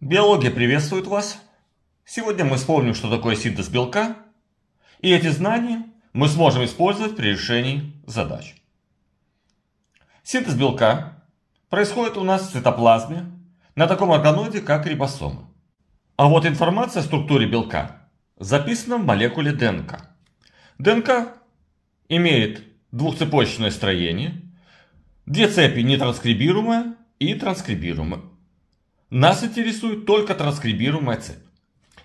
Биология приветствует вас. Сегодня мы вспомним, что такое синтез белка, и эти знания мы сможем использовать при решении задач. Синтез белка происходит у нас в цитоплазме на таком органоиде, как рибосомы. А вот информация о структуре белка записана в молекуле ДНК. ДНК имеет двухцепочечное строение, две цепи нетранскрибируемая и транскрибируемая. Нас интересует только транскрибируемая цепь.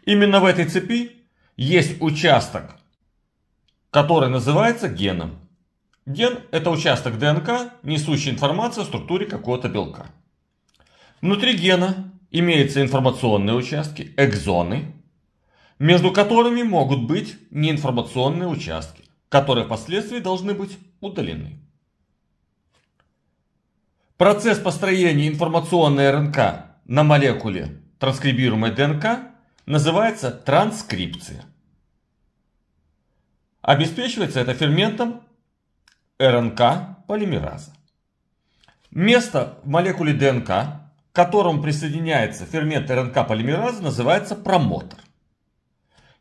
Именно в этой цепи есть участок, который называется геном. Ген – это участок ДНК, несущий информацию о структуре какого-то белка. Внутри гена имеются информационные участки, экзоны, между которыми могут быть неинформационные участки, которые впоследствии должны быть удалены. Процесс построения информационной РНК на молекуле транскрибируемой ДНК называется транскрипция. Обеспечивается это ферментом РНК полимераза. Место в молекуле ДНК, к которому присоединяется фермент РНК полимераза, называется промотор.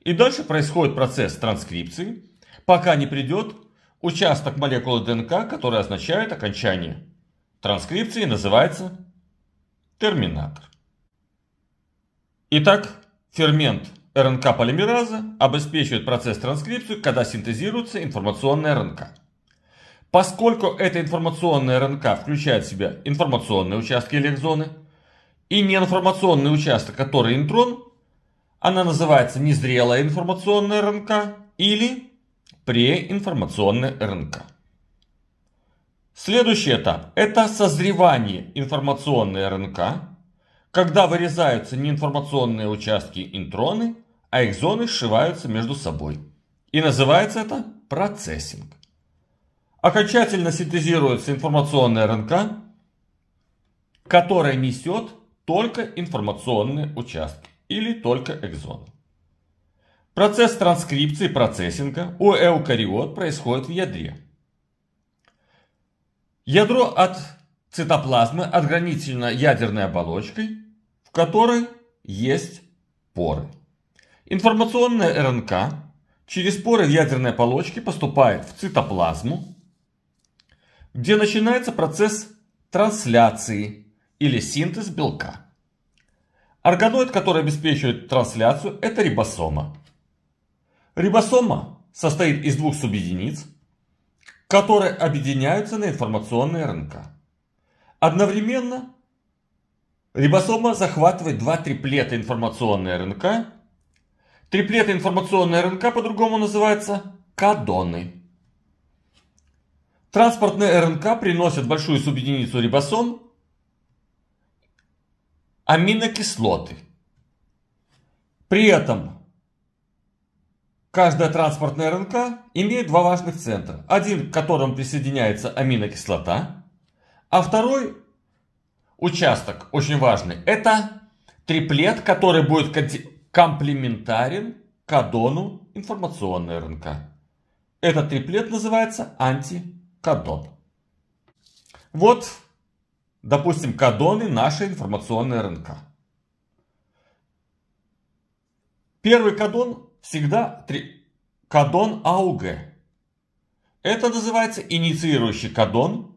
И дальше происходит процесс транскрипции, пока не придет участок молекулы ДНК, который означает окончание транскрипции, называется терминатор. Итак, фермент РНК-полимераза обеспечивает процесс транскрипции, когда синтезируется информационная РНК. Поскольку эта информационная РНК включает в себя информационные участки электроны и неинформационный участок, который интрон, она называется незрелая информационная РНК или преинформационная РНК. Следующий этап – это созревание информационной РНК, когда вырезаются неинформационные участки интроны, а экзоны сшиваются между собой. И называется это процессинг. Окончательно синтезируется информационная РНК, которая несет только информационные участки или только экзоны. Процесс транскрипции процессинга у эукариот происходит в ядре. Ядро от цитоплазмы отграничено ядерной оболочкой, в которой есть поры. Информационная РНК через поры в ядерной оболочке поступает в цитоплазму, где начинается процесс трансляции или синтез белка. Органоид, который обеспечивает трансляцию, это рибосома. Рибосома состоит из двух субъединиц, которые объединяются на информационные РНК. Одновременно рибосома захватывает два триплета информационной РНК. Триплеты информационной РНК по-другому называются кадоны. Транспортные РНК приносят большую субъединицу рибосом аминокислоты. При этом Каждая транспортная РНК имеет два важных центра. Один, к которому присоединяется аминокислота, а второй участок, очень важный, это триплет, который будет комплементарен кадону информационной РНК. Этот триплет называется антикадон. Вот, допустим, кадоны нашей информационной РНК. Первый кадон всегда три... кадон АУГ. Это называется инициирующий кадон,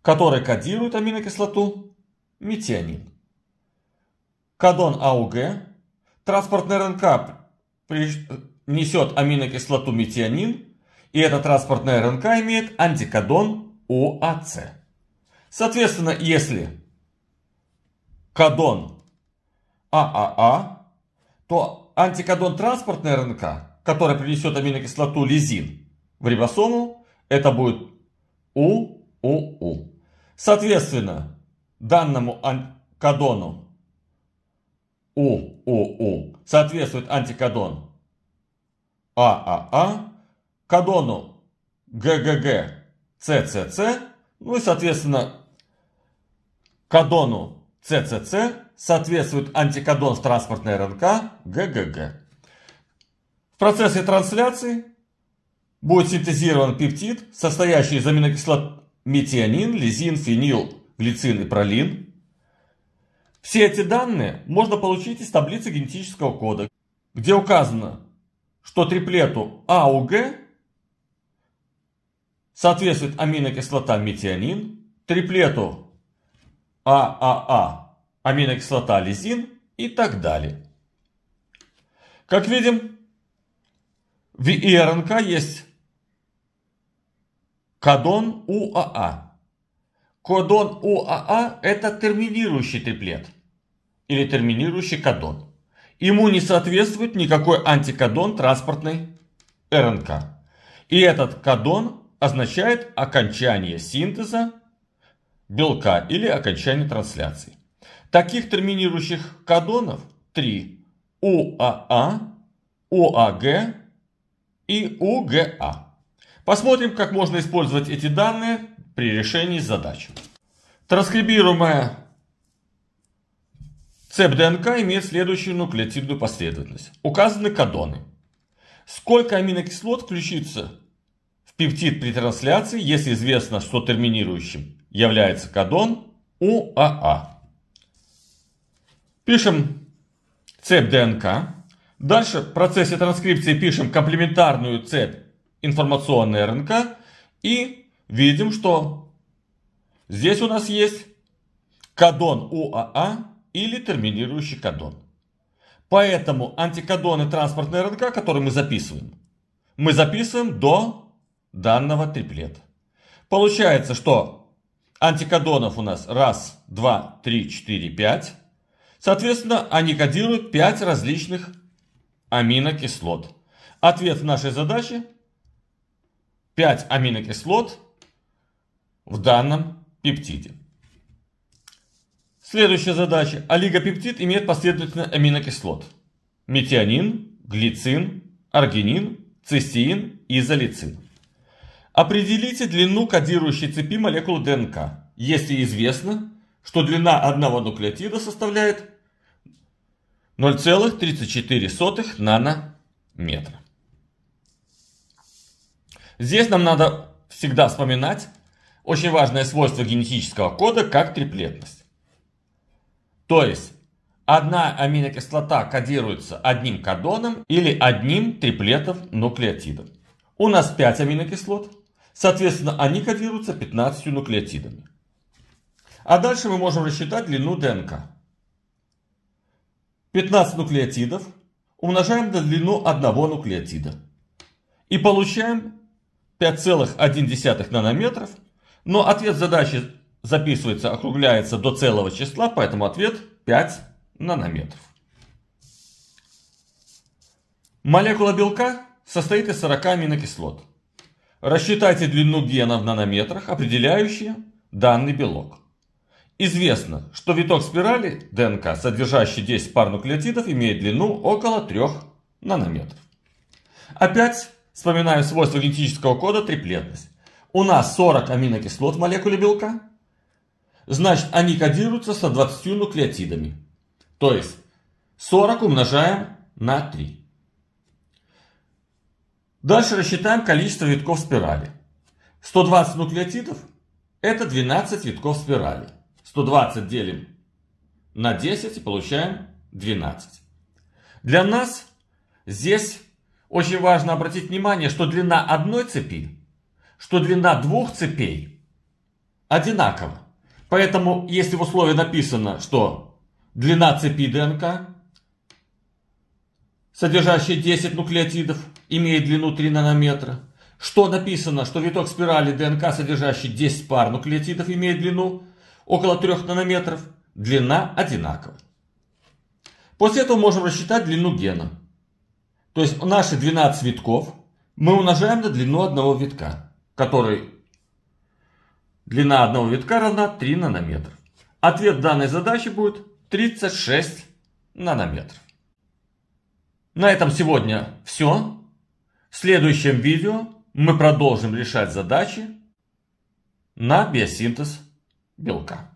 который кодирует аминокислоту метионин. Кадон АУГ транспортный РНК несет аминокислоту метионин, и эта транспортная РНК имеет антикадон ОАЦ. Соответственно, если кадон ААА, а а, то антикодон транспортной РНК, которая принесет аминокислоту лизин в рибосому, это будет УУУ. Соответственно, данному кодону УУУ соответствует антикодон ААА, кодону ГГГ ЦЦЦ, ну и соответственно кодону ЦЦЦ соответствует антикодон в транспортной РНК ГГГ. В процессе трансляции будет синтезирован пептид, состоящий из аминокислот метионин, лизин, фенил, глицин и пролин. Все эти данные можно получить из таблицы генетического кода, где указано, что триплету АУГ соответствует аминокислота метионин, триплету ААА а а аминокислота лизин и так далее. Как видим, в РНК есть кодон УАА. Кодон УАА – это терминирующий триплет или терминирующий кодон. Ему не соответствует никакой антикодон транспортной РНК. И этот кодон означает окончание синтеза белка или окончание трансляции. Таких терминирующих кадонов три – ОАА, ОАГ и УГА. Посмотрим, как можно использовать эти данные при решении задач. Транскрибируемая цепь ДНК имеет следующую нуклеотидную последовательность. Указаны кадоны. Сколько аминокислот включится в пептид при трансляции, если известно, что терминирующим является кадон УАА? Пишем цепь ДНК. Дальше в процессе транскрипции пишем комплементарную цепь информационной РНК. И видим, что здесь у нас есть кодон УАА или терминирующий кодон. Поэтому антикодоны транспортной РНК, которые мы записываем, мы записываем до данного триплета. Получается, что антикодонов у нас 1, 2, 3, 4, 5. Соответственно, они кодируют 5 различных аминокислот. Ответ нашей задачи 5 аминокислот в данном пептиде. Следующая задача. Олигопептид имеет последовательно аминокислот. Метионин, глицин, аргинин, цистеин, изолицин. Определите длину кодирующей цепи молекулы ДНК, если известно, что длина одного нуклеотида составляет 0,34 нанометра. Здесь нам надо всегда вспоминать очень важное свойство генетического кода, как триплетность. То есть, одна аминокислота кодируется одним кодоном или одним триплетов нуклеотидов. У нас 5 аминокислот, соответственно, они кодируются 15 нуклеотидами. А дальше мы можем рассчитать длину ДНК. 15 нуклеотидов умножаем на длину одного нуклеотида. И получаем 5,1 нанометров. Но ответ задачи записывается, округляется до целого числа, поэтому ответ 5 нанометров. Молекула белка состоит из 40 аминокислот. Рассчитайте длину гена в нанометрах, определяющие данный белок. Известно, что виток спирали ДНК, содержащий 10 пар нуклеотидов, имеет длину около 3 нанометров. Опять вспоминаем свойства генетического кода триплетность. У нас 40 аминокислот в молекуле белка, значит они кодируются со 20 нуклеотидами. То есть 40 умножаем на 3. Дальше рассчитаем количество витков спирали. 120 нуклеотидов – это 12 витков спирали. 120 делим на 10 и получаем 12. Для нас здесь очень важно обратить внимание, что длина одной цепи, что длина двух цепей одинакова. Поэтому, если в условии написано, что длина цепи ДНК, содержащая 10 нуклеотидов, имеет длину 3 нанометра, что написано, что виток спирали ДНК, содержащий 10 пар нуклеотидов, имеет длину около 3 нанометров, длина одинакова. После этого можем рассчитать длину гена. То есть наши 12 витков мы умножаем на длину одного витка, который длина одного витка равна 3 нанометра. Ответ данной задачи будет 36 нанометров. На этом сегодня все. В следующем видео мы продолжим решать задачи на биосинтез Bianca.